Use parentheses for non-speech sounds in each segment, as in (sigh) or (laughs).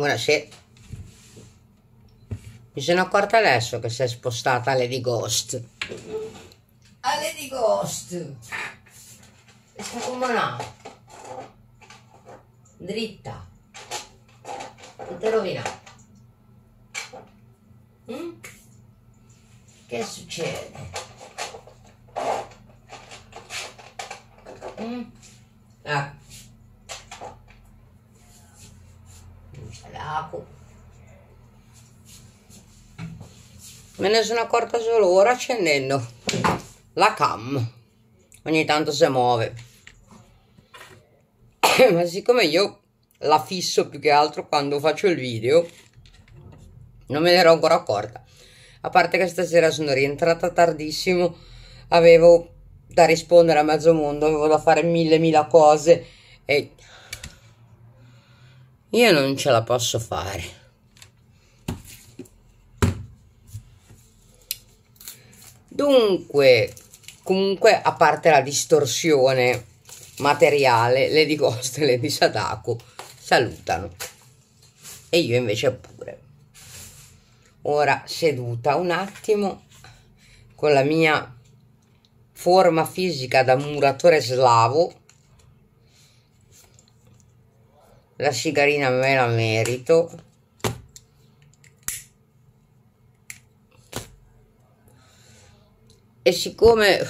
Buonasera. Mi sono accorta adesso che si è spostata a Lady Ghost. A Lady Ghost. E sta come una. Dritta. Non te rovina. Mm? Che succede? Mm? Ecco. capo me ne sono accorta solo ora accendendo la cam ogni tanto si muove (coughs) ma siccome io la fisso più che altro quando faccio il video non me ne ero ancora accorta a parte che stasera sono rientrata tardissimo avevo da rispondere a mezzo mondo avevo da fare mille mille cose e io non ce la posso fare. Dunque, comunque, a parte la distorsione materiale, le di Costa e le di Sadako salutano. E io invece pure. Ora seduta un attimo con la mia forma fisica da muratore slavo la sigarina me la merito e siccome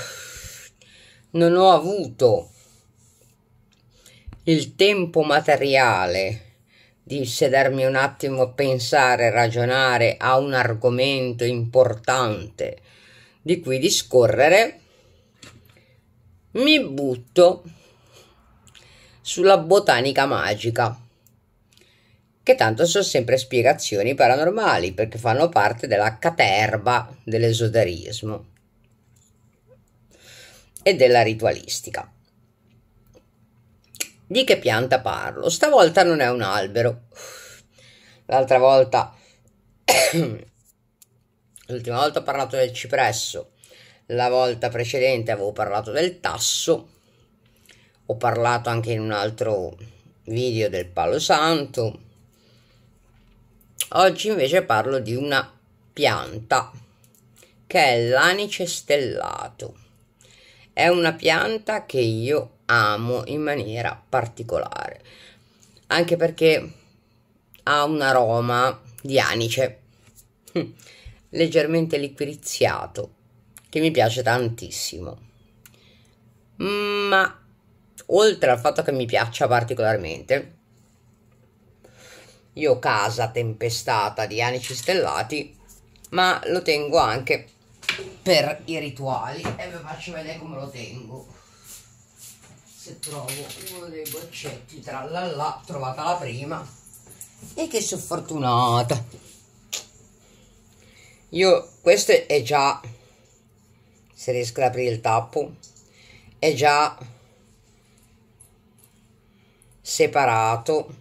non ho avuto il tempo materiale di sedermi un attimo a pensare, ragionare a un argomento importante di cui discorrere, mi butto sulla botanica magica, che tanto sono sempre spiegazioni paranormali perché fanno parte della caterba dell'esoterismo e della ritualistica. Di che pianta parlo? Stavolta non è un albero. L'altra volta, (coughs) l'ultima volta ho parlato del cipresso, la volta precedente avevo parlato del tasso ho parlato anche in un altro video del palo santo oggi invece parlo di una pianta che è l'anice stellato è una pianta che io amo in maniera particolare anche perché ha un aroma di anice (laughs) leggermente liquirizzato che mi piace tantissimo ma oltre al fatto che mi piaccia particolarmente, io Casa Tempestata di Anici Stellati, ma lo tengo anche per i rituali e vi faccio vedere come lo tengo. Se trovo uno dei boccetti, tra la là, trovata la prima. E che sono fortunata. Io, questo è già, se riesco ad aprire il tappo, è già separato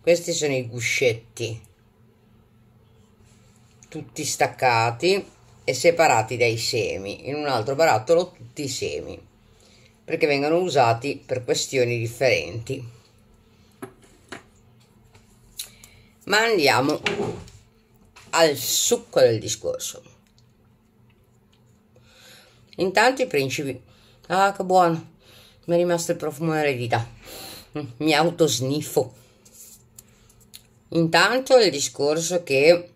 questi sono i guscetti tutti staccati e separati dai semi in un altro barattolo tutti i semi perché vengono usati per questioni differenti ma andiamo al succo del discorso intanto i principi ah che buono mi è rimasto il profumo eredità mi autosniffo intanto il discorso che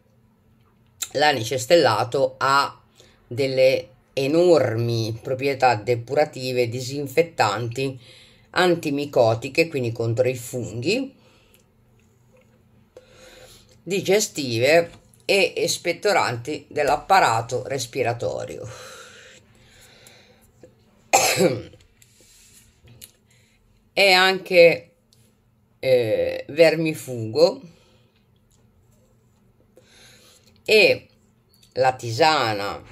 l'anice stellato ha delle enormi proprietà depurative disinfettanti antimicotiche quindi contro i funghi digestive e espettoranti dell'apparato respiratorio è anche eh, vermifugo e la tisana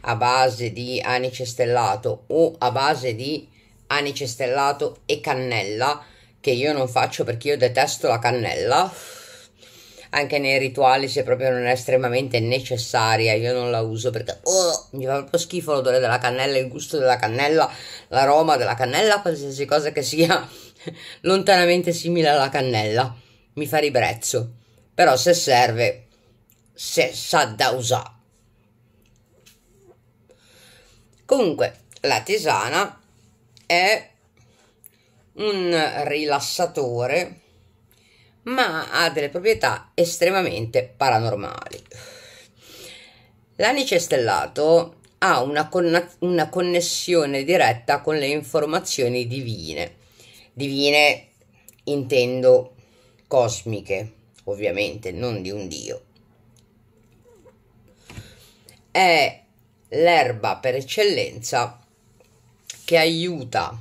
a base di anice stellato o a base di anice stellato e cannella che io non faccio perché io detesto la cannella anche nei rituali se proprio non è estremamente necessaria. Io non la uso perché oh, mi fa proprio schifo l'odore della cannella, il gusto della cannella, l'aroma della cannella, qualsiasi cosa che sia (laughs) lontanamente simile alla cannella. Mi fa ribrezzo. Però se serve, se sa da usare. Comunque, la tisana è un rilassatore ma ha delle proprietà estremamente paranormali. L'anice stellato ha una, con- una connessione diretta con le informazioni divine. Divine intendo cosmiche, ovviamente, non di un dio. È l'erba per eccellenza che aiuta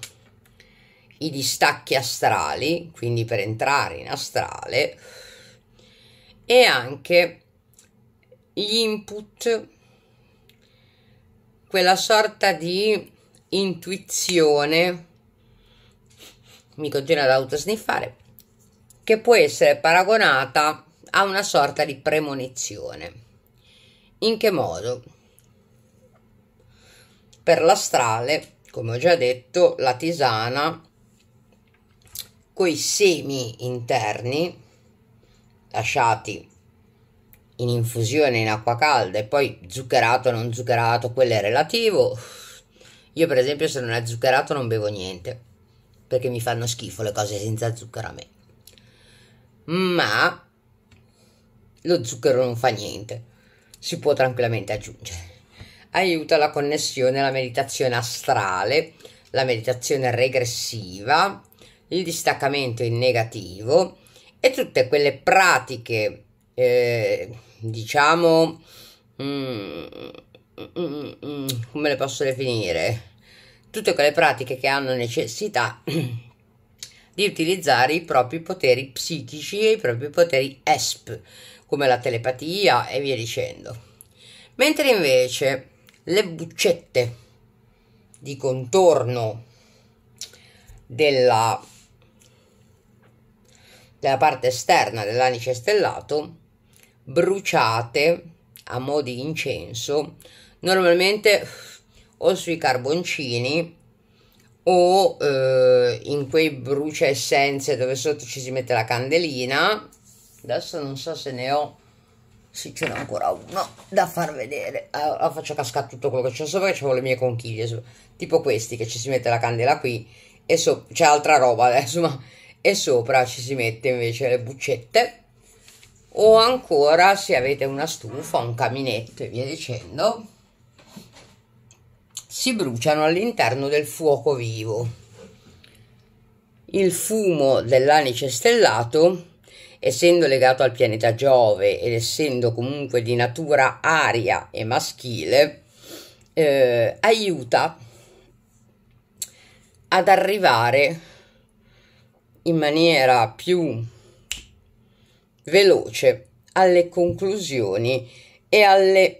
i distacchi astrali, quindi per entrare in astrale, e anche gli input, quella sorta di intuizione, mi continua ad autosniffare, che può essere paragonata a una sorta di premonizione. In che modo? Per l'astrale, come ho già detto, la tisana coi semi interni lasciati in infusione in acqua calda e poi zuccherato o non zuccherato, quello è relativo. Io per esempio se non è zuccherato non bevo niente, perché mi fanno schifo le cose senza zucchero a me. Ma lo zucchero non fa niente, si può tranquillamente aggiungere. Aiuta la connessione, la meditazione astrale, la meditazione regressiva, il distaccamento in negativo e tutte quelle pratiche, eh, diciamo, mm, mm, mm, mm, come le posso definire? Tutte quelle pratiche che hanno necessità (clears throat) di utilizzare i propri poteri psichici e i propri poteri ESP, come la telepatia e via dicendo. Mentre invece le buccette di contorno della della parte esterna dell'anice stellato, bruciate a mo' di incenso, normalmente o sui carboncini o eh, in quei brucia essenze dove sotto ci si mette la candelina. Adesso non so se ne ho sì, ce n'è ancora uno da far vedere. Allora faccio cascare tutto quello che c'è sopra, e c'avevo le mie conchiglie, tipo questi che ci si mette la candela qui e so, c'è altra roba adesso, ma e sopra ci si mette invece le buccette o ancora se avete una stufa, un caminetto e via dicendo, si bruciano all'interno del fuoco vivo. Il fumo dell'anice stellato, essendo legato al pianeta Giove ed essendo comunque di natura aria e maschile, eh, aiuta ad arrivare in maniera più veloce alle conclusioni e alle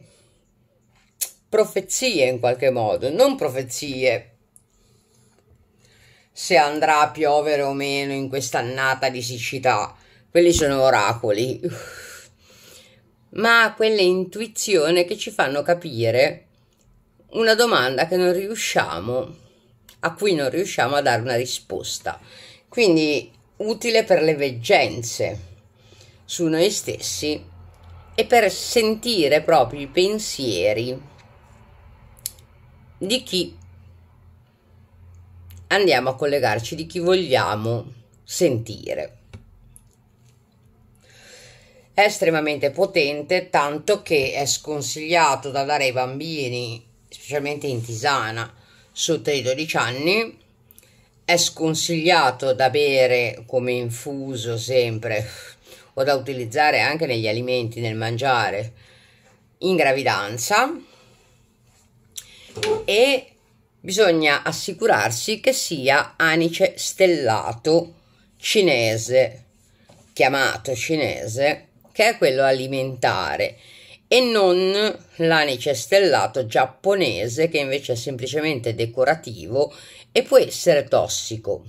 profezie in qualche modo, non profezie se andrà a piovere o meno in quest'annata di siccità, quelli sono oracoli, ma quelle intuizioni che ci fanno capire una domanda che non riusciamo, a cui non riusciamo a dare una risposta. Quindi utile per le veggenze su noi stessi e per sentire proprio i pensieri di chi andiamo a collegarci, di chi vogliamo sentire. È estremamente potente, tanto che è sconsigliato da dare ai bambini, specialmente in tisana, sotto i 12 anni, è sconsigliato da bere come infuso sempre o da utilizzare anche negli alimenti, nel mangiare in gravidanza e bisogna assicurarsi che sia anice stellato cinese, chiamato cinese, che è quello alimentare e non l'anice stellato giapponese che invece è semplicemente decorativo e può essere tossico.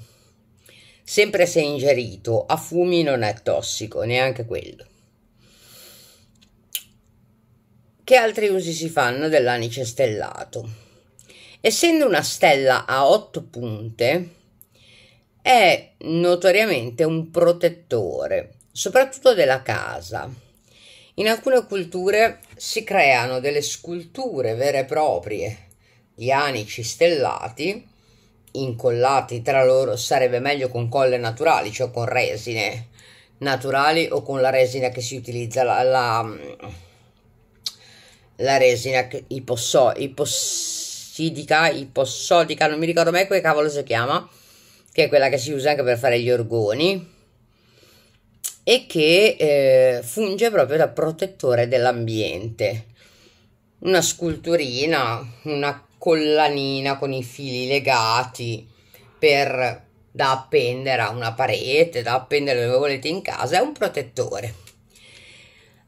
Sempre se ingerito, a fumi non è tossico, neanche quello. Che altri usi si fanno dell'anice stellato? Essendo una stella a otto punte, è notoriamente un protettore, soprattutto della casa in alcune culture si creano delle sculture vere e proprie di anici stellati incollati tra loro sarebbe meglio con colle naturali, cioè con resine naturali o con la resina che si utilizza la, la, mm, la resina iposso, ipossidica, ipossodica, non mi ricordo mai come cavolo si chiama, che è quella che si usa anche per fare gli orgoni e che eh, funge proprio da protettore dell'ambiente. Una sculturina, una collanina con i fili legati per da appendere a una parete, da appendere dove volete in casa, è un protettore.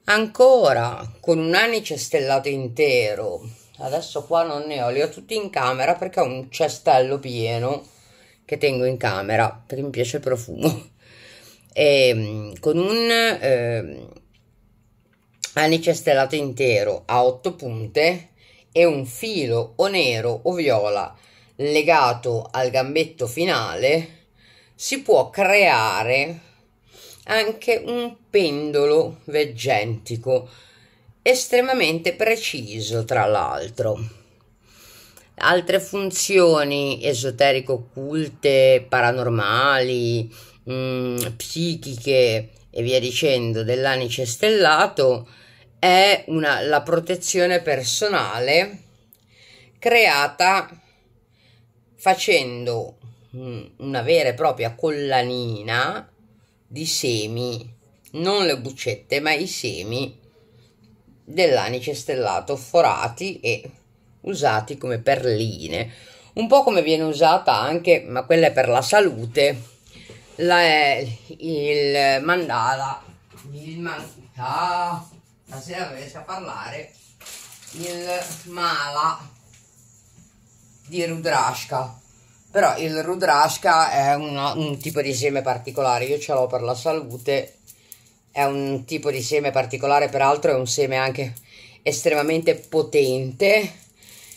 Ancora con un anice stellato intero. Adesso qua non ne ho, li ho tutti in camera perché ho un cestello pieno che tengo in camera perché mi piace il profumo eh, con un eh, anice stellato intero a 8 punte e un filo o nero o viola legato al gambetto finale si può creare anche un pendolo veggentico estremamente preciso tra l'altro altre funzioni esoterico occulte paranormali mh, mm, psichiche e via dicendo dell'anice stellato è una, la protezione personale creata facendo mh, mm, una vera e propria collanina di semi, non le buccette, ma i semi dell'anice stellato forati e usati come perline, un po' come viene usata anche, ma quella è per la salute, la, il mandala, il manta, ah, la sera riesco a parlare, il mala di Rudrashka. Però il Rudrashka è una, un tipo di seme particolare, io ce l'ho per la salute, è un tipo di seme particolare, peraltro è un seme anche estremamente potente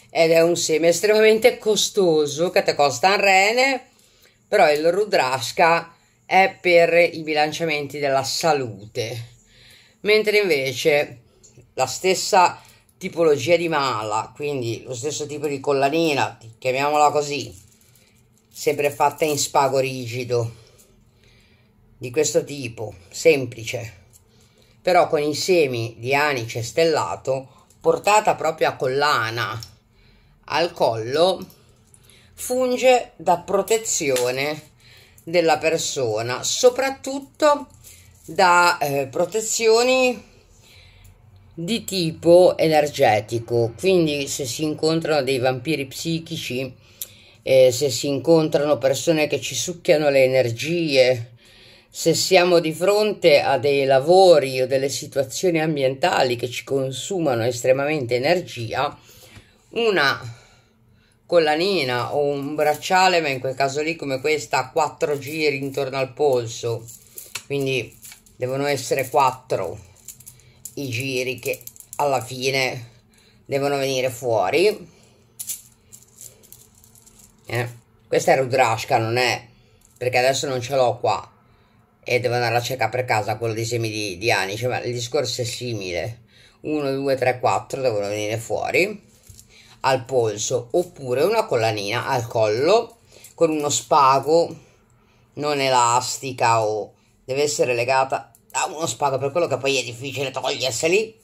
ed è un seme estremamente costoso che ti costa un rene, però il Rudrashka è per i bilanciamenti della salute, mentre invece la stessa tipologia di mala, quindi lo stesso tipo di collanina, chiamiamola così, sempre fatta in spago rigido, di questo tipo, semplice, però con i semi di anice stellato, portata proprio a collana al collo, funge da protezione della persona, soprattutto da eh, protezioni di tipo energetico. Quindi se si incontrano dei vampiri psichici, eh, se si incontrano persone che ci succhiano le energie, se siamo di fronte a dei lavori o delle situazioni ambientali che ci consumano estremamente energia, una collanina o un bracciale ma in quel caso lì come questa a 4 giri intorno al polso quindi devono essere quattro i giri che alla fine devono venire fuori eh? questa è Rudrashka non è perché adesso non ce l'ho qua e devo andare a cercare per casa quello dei semi di, di anice ma il discorso è simile 1, 2, 3, 4 devono venire fuori al polso oppure una collanina al collo con uno spago non elastica o deve essere legata a uno spago per quello che poi è difficile toglierseli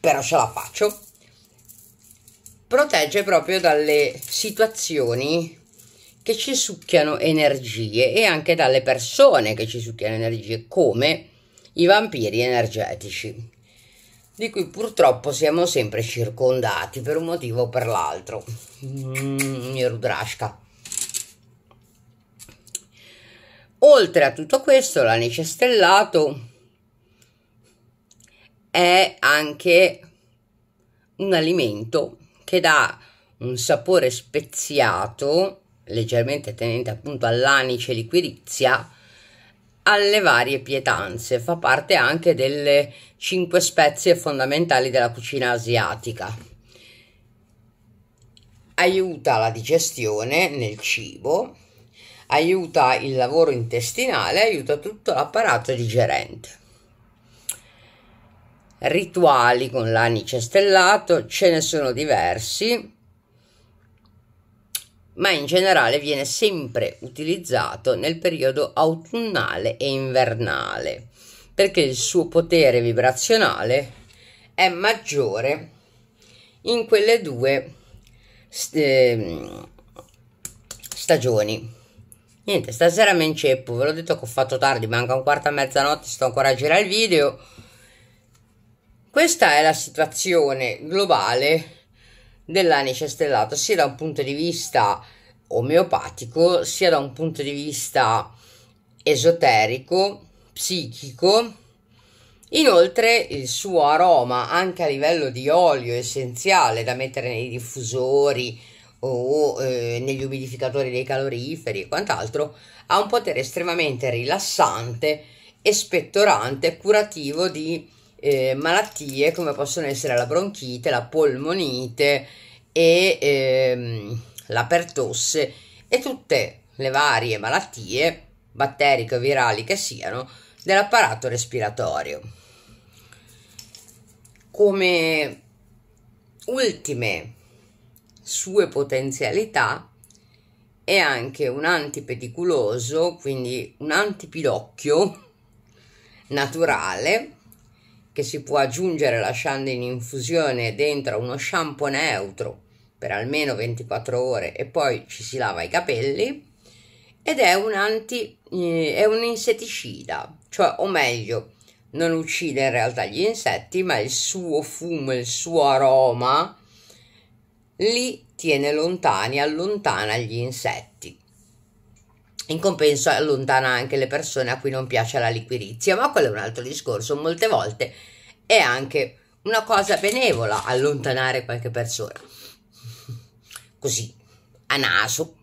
però ce la faccio protegge proprio dalle situazioni che ci succhiano energie e anche dalle persone che ci succhiano energie come i vampiri energetici di cui purtroppo siamo sempre circondati per un motivo o per l'altro. Mm, Rudrashka. Oltre a tutto questo, l'anice stellato è anche un alimento che dà un sapore speziato, leggermente tenente appunto all'anice liquirizia, alle varie pietanze, fa parte anche delle cinque spezie fondamentali della cucina asiatica. Aiuta la digestione nel cibo, aiuta il lavoro intestinale, aiuta tutto l'apparato digerente. Rituali con l'anice stellato, ce ne sono diversi, ma in generale viene sempre utilizzato nel periodo autunnale e invernale, perché il suo potere vibrazionale è maggiore in quelle due st- ehm, stagioni. Niente, stasera mi inceppo, ve l'ho detto che ho fatto tardi, manca un quarto a mezzanotte, sto ancora a girare il video. Questa è la situazione globale dell'anice stellato sia da un punto di vista omeopatico sia da un punto di vista esoterico, psichico. Inoltre il suo aroma anche a livello di olio essenziale da mettere nei diffusori o eh, negli umidificatori dei caloriferi e quant'altro ha un potere estremamente rilassante, espettorante, curativo di eh, malattie come possono essere la bronchite, la polmonite e ehm, la pertosse e tutte le varie malattie batteriche o virali che siano dell'apparato respiratorio. Come ultime sue potenzialità è anche un antipediculoso, quindi un antipidocchio (laughs) naturale che si può aggiungere lasciando in infusione dentro uno shampoo neutro per almeno 24 ore e poi ci si lava i capelli ed è un, anti, eh, è un insetticida, cioè o meglio non uccide in realtà gli insetti ma il suo fumo, il suo aroma li tiene lontani, allontana gli insetti in compenso allontana anche le persone a cui non piace la liquirizia, ma quello è un altro discorso. Molte volte è anche una cosa benevola allontanare qualche persona. (laughs) Così, a naso.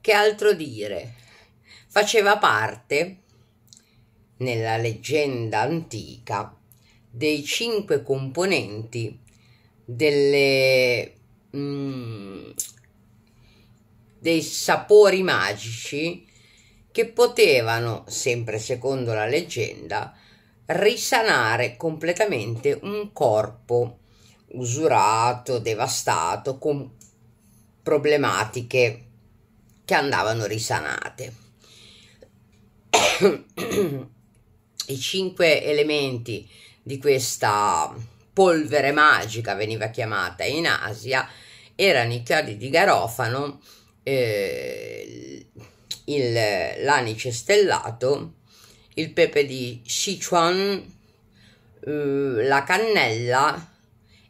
Che altro dire? Faceva parte, nella leggenda antica, dei cinque componenti delle... Mm, dei sapori magici che potevano, sempre secondo la leggenda, risanare completamente un corpo usurato, devastato, con problematiche che andavano risanate. (coughs) I cinque elementi di questa polvere magica veniva chiamata in Asia erano i chiodi di garofano, eh, il, l'anice stellato, il pepe di Sichuan, eh, la cannella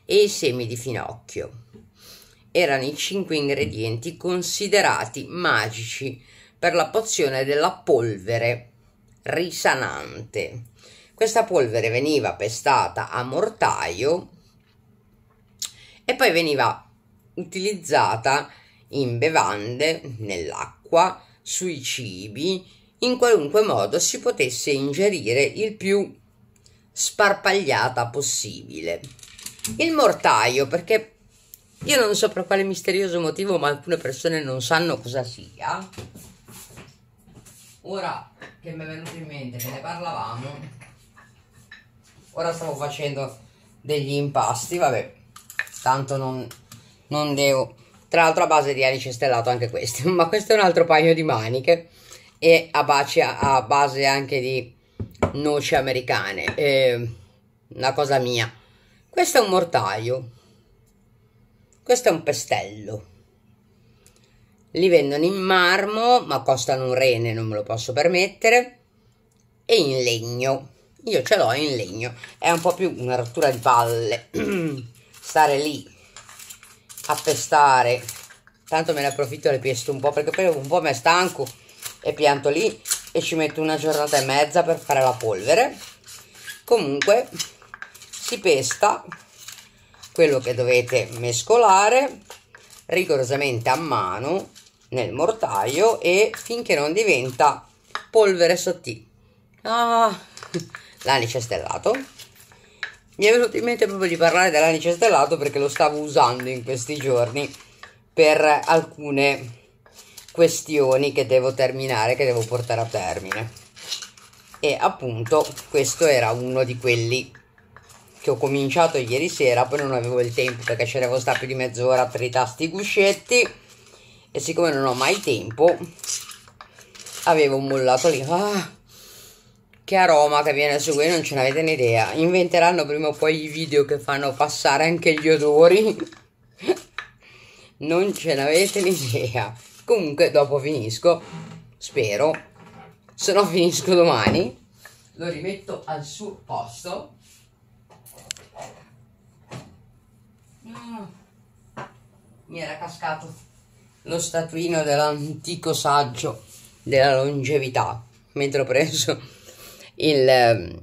e i semi di finocchio. Erano i cinque ingredienti considerati magici per la pozione della polvere risanante. Questa polvere veniva pestata a mortaio e poi veniva utilizzata in bevande, nell'acqua, sui cibi, in qualunque modo si potesse ingerire il più sparpagliata possibile. Il mortaio, perché io non so per quale misterioso motivo, ma alcune persone non sanno cosa sia. Ora che mi è venuto in mente che ne parlavamo, ora stavo facendo degli impasti, vabbè, tanto non, non devo tra l'altro a base di anice stellato anche questo, (laughs) ma questo è un altro paio di maniche e a, base, a base anche di noci americane. Eh, una cosa mia. Questo è un mortaio. Questo è un pestello. Li vendono in marmo, ma costano un rene, non me lo posso permettere. E in legno. Io ce l'ho in legno. È un po' più una rottura di palle. (clears throat) Stare lì a pestare tanto me ne approfitto e le pesto un po' perché poi un po' mi stanco e pianto lì e ci metto una giornata e mezza per fare la polvere comunque si pesta quello che dovete mescolare rigorosamente a mano nel mortaio e finché non diventa polvere sottile ah, l'anice stellato mi è venuto in mente proprio di parlare dell'anice stellato perché lo stavo usando in questi giorni per alcune questioni che devo terminare, che devo portare a termine. E appunto questo era uno di quelli che ho cominciato ieri sera, poi non avevo il tempo perché ce ne avevo sta più di mezz'ora per i tasti guscetti e siccome non ho mai tempo avevo mollato lì. Ah, che aroma che viene su voi non ce n'avete un'idea. Inventeranno prima o poi i video che fanno passare anche gli odori. (laughs) non ce n'avete un'idea. Comunque dopo finisco, spero. Se no finisco domani. Lo rimetto al suo posto. Ah, mi era cascato lo statuino dell'antico saggio della longevità mentre ho preso il, ehm,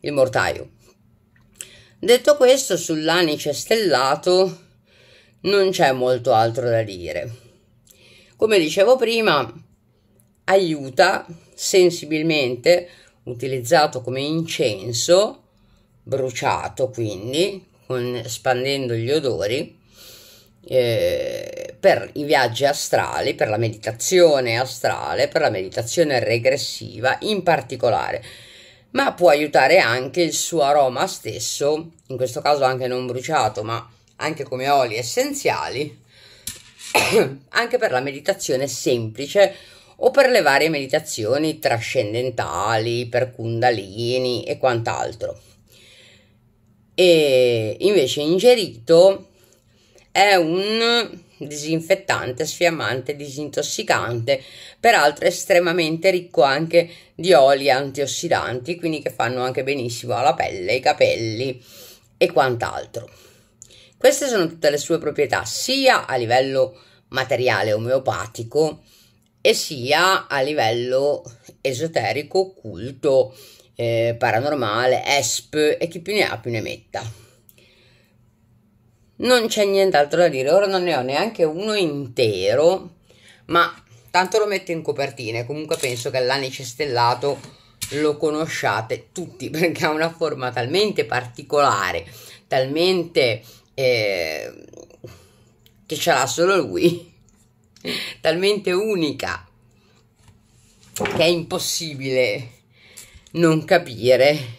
il mortaio. Detto questo, sull'anice stellato non c'è molto altro da dire. Come dicevo prima, aiuta sensibilmente, utilizzato come incenso, bruciato quindi, con, espandendo gli odori, eh, per i viaggi astrali, per la meditazione astrale, per la meditazione regressiva in particolare, ma può aiutare anche il suo aroma stesso, in questo caso anche non bruciato, ma anche come oli essenziali, (coughs) anche per la meditazione semplice o per le varie meditazioni trascendentali, per kundalini e quant'altro. E invece ingerito è un disinfettante, sfiammante, disintossicante, peraltro estremamente ricco anche di oli antiossidanti, quindi che fanno anche benissimo alla pelle, ai capelli e quant'altro. Queste sono tutte le sue proprietà, sia a livello materiale omeopatico e sia a livello esoterico, occulto, eh, paranormale, ESP e chi più ne ha più ne metta non c'è nient'altro da dire. Ora non ne ho neanche uno intero, ma tanto lo metto in copertine. Comunque penso che l'anice stellato lo conosciate tutti (laughs) perché ha una forma talmente particolare, talmente eh, che ce l'ha solo lui, (laughs) talmente unica che è impossibile non capire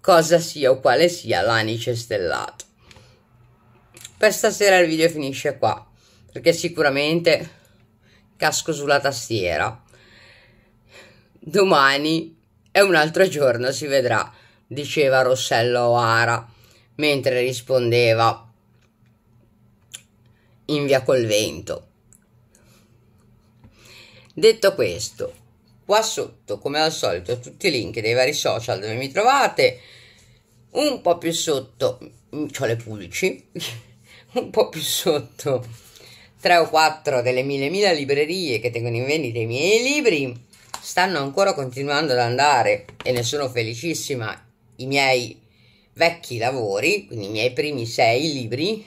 cosa sia o quale sia l'anice stellato per stasera il video finisce qua perché sicuramente casco sulla tastiera domani è un altro giorno si vedrà diceva Rossello Oara mentre rispondeva in via col vento detto questo qua sotto come al solito tutti i link dei vari social dove mi trovate un po' più sotto ho le pulci un po' più sotto, tre o quattro delle mille mila librerie che tengono in vendita i miei libri stanno ancora continuando ad andare e ne sono felicissima i miei vecchi lavori, quindi i miei primi sei libri,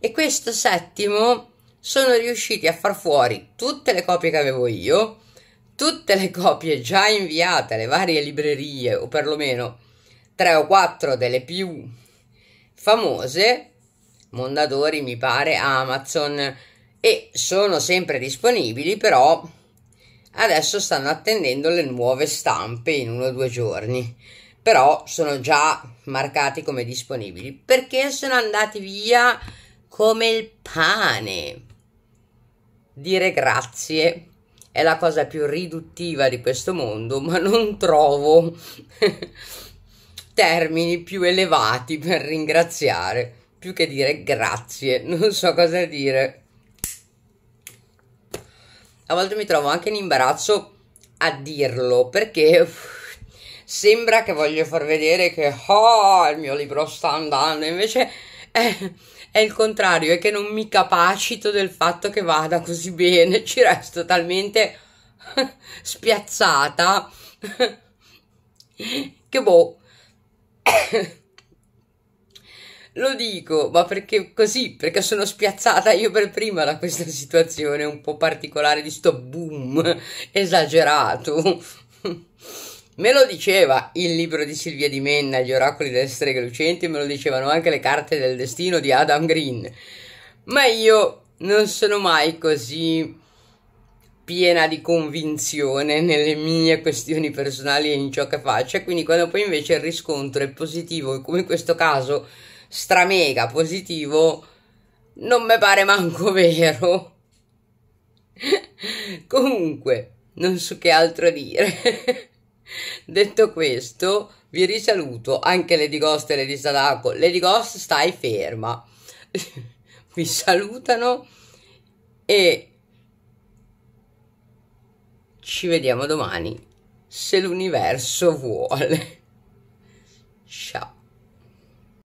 e questo settimo sono riusciti a far fuori tutte le copie che avevo io, tutte le copie già inviate alle varie librerie, o perlomeno tre o quattro delle più famose, Mondadori mi pare, Amazon e sono sempre disponibili però adesso stanno attendendo le nuove stampe in uno o due giorni però sono già marcati come disponibili perché sono andati via come il pane dire grazie è la cosa più riduttiva di questo mondo ma non trovo (laughs) termini più elevati per ringraziare più che dire grazie, (laughs) non so cosa dire. A volte mi trovo anche in imbarazzo a dirlo perché uff, (laughs) sembra che voglio far vedere che oh, il mio libro sta andando, invece (laughs) è, è il contrario, è che non mi capacito del fatto che vada così bene, ci resto talmente spiazzata che boh lo dico, ma perché così? Perché sono spiazzata io per prima da questa situazione un po' particolare di sto boom esagerato. Me lo diceva il libro di Silvia Di Menna, Gli oracoli delle streghe lucenti, me lo dicevano anche le carte del destino di Adam Green. Ma io non sono mai così piena di convinzione nelle mie questioni personali e in ciò che faccio, quindi quando poi invece il riscontro è positivo, come in questo caso stramega positivo non mi pare manco (laughs) vero. Comunque, non so che altro dire. (laughs) Detto questo, vi risaluto anche Lady Ghost e Lady Sadako. Lady Ghost, stai ferma. (laughs) vi salutano e ci vediamo domani se l'universo vuole. Ciao.